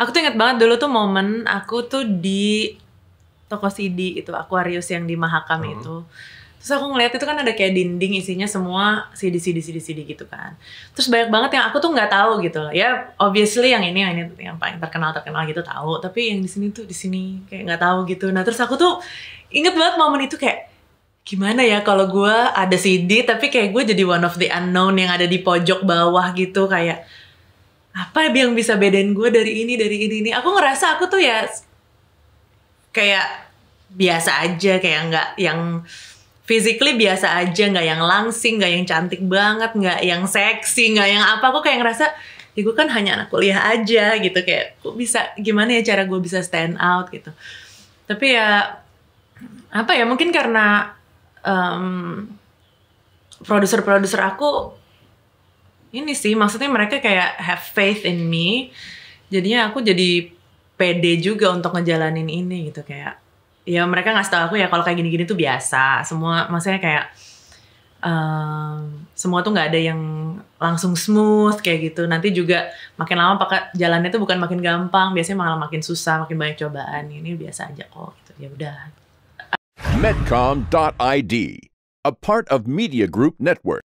Aku tuh inget banget dulu tuh momen aku tuh di toko CD itu Aquarius yang di Mahakam hmm. itu. Terus aku ngeliat itu kan ada kayak dinding isinya semua CD CD CD CD gitu kan. Terus banyak banget yang aku tuh nggak tahu gitu loh. Ya obviously yang ini yang ini yang paling terkenal terkenal gitu tahu, tapi yang di sini tuh di sini kayak nggak tahu gitu. Nah, terus aku tuh inget banget momen itu kayak gimana ya kalau gue ada CD tapi kayak gue jadi one of the unknown yang ada di pojok bawah gitu kayak apa yang bisa bedain gue dari ini dari ini ini aku ngerasa aku tuh ya kayak biasa aja kayak nggak yang physically biasa aja nggak yang langsing nggak yang cantik banget nggak yang seksi nggak yang apa aku kayak ngerasa ya gue kan hanya anak kuliah aja gitu kayak gue bisa gimana ya cara gue bisa stand out gitu tapi ya apa ya mungkin karena um, produser-produser aku ini sih maksudnya mereka kayak have faith in me jadinya aku jadi pede juga untuk ngejalanin ini gitu kayak ya mereka ngasih tau aku ya kalau kayak gini-gini tuh biasa semua maksudnya kayak um, semua tuh nggak ada yang langsung smooth kayak gitu nanti juga makin lama pakai jalannya tuh bukan makin gampang biasanya malah makin susah makin banyak cobaan ini biasa aja kok gitu ya udah medcom.id a part of media group network